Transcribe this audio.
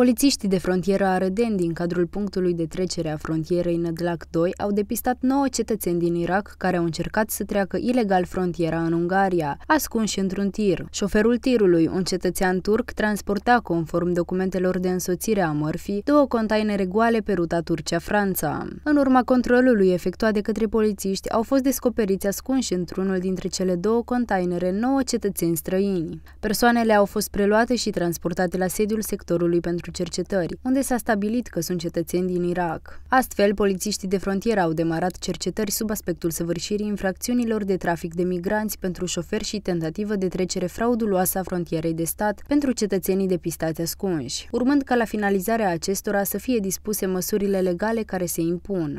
Polițiștii de frontieră arădeni din cadrul punctului de trecere a frontierei Nădlac 2 au depistat 9 cetățeni din Irak care au încercat să treacă ilegal frontiera în Ungaria, ascunși într-un tir. Șoferul tirului, un cetățean turc, transporta, conform documentelor de însoțire a mărfii, două containere goale pe ruta Turcia-Franța. În urma controlului efectuat de către polițiști, au fost descoperiți ascunși într-unul dintre cele două containere 9 cetățeni străini. Persoanele au fost preluate și transportate la sediul sectorului pentru pentru cercetări, unde s-a stabilit că sunt cetățeni din Irak. Astfel, polițiștii de frontieră au demarat cercetări sub aspectul săvârșirii infracțiunilor de trafic de migranți pentru șoferi și tentativă de trecere frauduloasă a frontierei de stat pentru cetățenii depistați ascunși, urmând ca la finalizarea acestora să fie dispuse măsurile legale care se impun.